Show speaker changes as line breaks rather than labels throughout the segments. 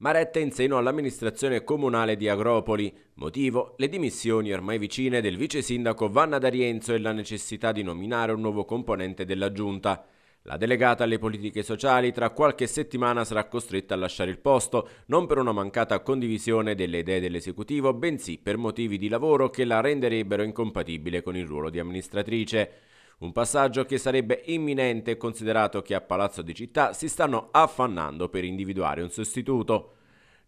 Maretta in seno all'amministrazione comunale di Agropoli. Motivo? Le dimissioni ormai vicine del vice sindaco Vanna D'Arienzo e la necessità di nominare un nuovo componente della giunta. La delegata alle politiche sociali tra qualche settimana sarà costretta a lasciare il posto, non per una mancata condivisione delle idee dell'esecutivo, bensì per motivi di lavoro che la renderebbero incompatibile con il ruolo di amministratrice. Un passaggio che sarebbe imminente considerato che a Palazzo di Città si stanno affannando per individuare un sostituto.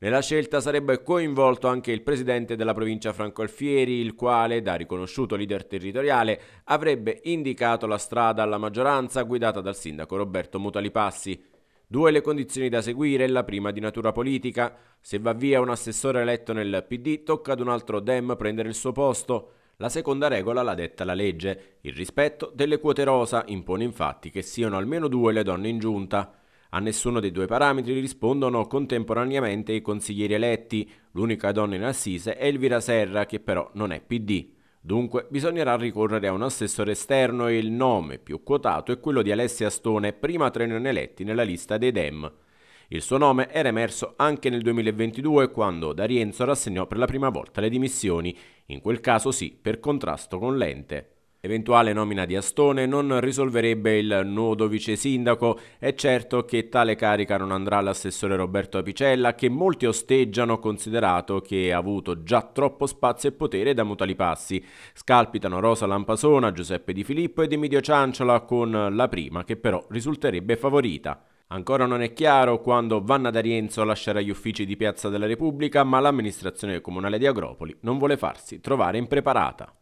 Nella scelta sarebbe coinvolto anche il presidente della provincia Franco Alfieri, il quale, da riconosciuto leader territoriale, avrebbe indicato la strada alla maggioranza guidata dal sindaco Roberto Mutalipassi. Due le condizioni da seguire, la prima di natura politica. Se va via un assessore eletto nel PD, tocca ad un altro Dem prendere il suo posto. La seconda regola l'ha detta la legge. Il rispetto delle quote rosa impone infatti che siano almeno due le donne in giunta. A nessuno dei due parametri rispondono contemporaneamente i consiglieri eletti. L'unica donna in assise è Elvira Serra, che però non è PD. Dunque bisognerà ricorrere a un assessore esterno e il nome più quotato è quello di Alessia Stone, prima tra i non eletti nella lista dei Dem. Il suo nome era emerso anche nel 2022 quando D'Arienzo rassegnò per la prima volta le dimissioni in quel caso sì, per contrasto con l'ente. Eventuale nomina di Astone non risolverebbe il nodo vice sindaco, è certo che tale carica non andrà all'assessore Roberto Apicella che molti osteggiano considerato che ha avuto già troppo spazio e potere da mutali passi. Scalpitano Rosa Lampasona, Giuseppe Di Filippo ed Emidio Cianciola con la prima che però risulterebbe favorita. Ancora non è chiaro quando Vanna D'Arienzo lascerà gli uffici di Piazza della Repubblica, ma l'amministrazione comunale di Agropoli non vuole farsi trovare impreparata.